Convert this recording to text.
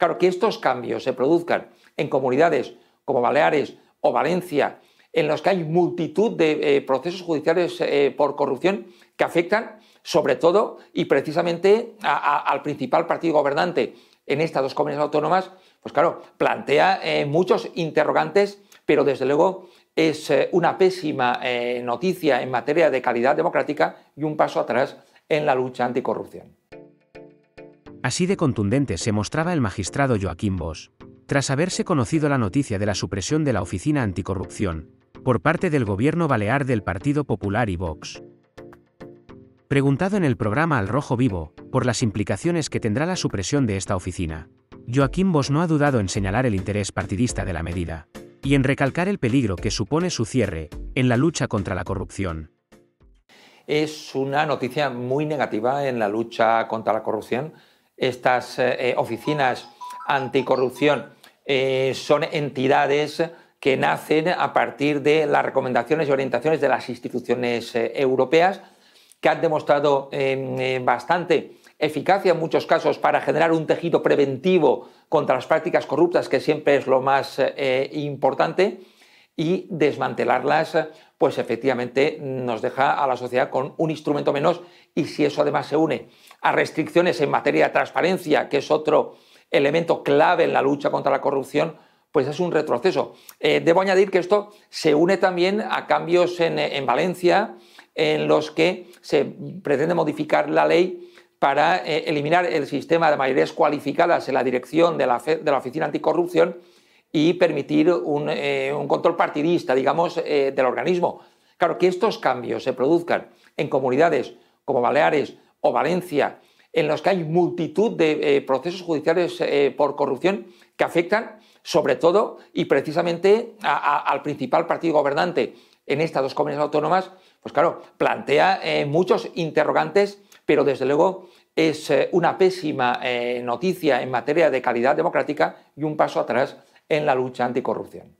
Claro, que estos cambios se produzcan en comunidades como Baleares o Valencia, en los que hay multitud de eh, procesos judiciales eh, por corrupción que afectan sobre todo y precisamente al principal partido gobernante en estas dos comunidades autónomas, pues claro, plantea eh, muchos interrogantes, pero desde luego es una pésima noticia en materia de calidad democrática y un paso atrás en la lucha anticorrupción. Así de contundente se mostraba el magistrado Joaquín Bosch, tras haberse conocido la noticia de la supresión de la Oficina Anticorrupción, por parte del gobierno balear del Partido Popular y Vox. Preguntado en el programa Al Rojo Vivo, por las implicaciones que tendrá la supresión de esta oficina, Joaquín Bos no ha dudado en señalar el interés partidista de la medida, y en recalcar el peligro que supone su cierre en la lucha contra la corrupción. Es una noticia muy negativa en la lucha contra la corrupción, estas eh, eh, oficinas anticorrupción eh, son entidades que nacen a partir de las recomendaciones y orientaciones de las instituciones europeas, que han demostrado bastante eficacia en muchos casos para generar un tejido preventivo contra las prácticas corruptas, que siempre es lo más importante y desmantelarlas, pues efectivamente nos deja a la sociedad con un instrumento menos y si eso además se une a restricciones en materia de transparencia, que es otro elemento clave en la lucha contra la corrupción, pues es un retroceso. Eh, debo añadir que esto se une también a cambios en, Valencia, en los que se pretende modificar la ley para eh, eliminar el sistema de mayorías cualificadas en la dirección de la Oficina Anticorrupción y permitir eh, un, control partidista, digamos, eh, del organismo. Claro, que estos cambios se produzcan en comunidades como Baleares o Valencia, en los que hay multitud de eh, procesos judiciales por corrupción que afectan sobre todo y precisamente al principal partido gobernante en estas dos comunidades autónomas, pues claro, plantea muchos interrogantes, pero desde luego es una pésima noticia en materia de calidad democrática y un paso atrás en la lucha anticorrupción.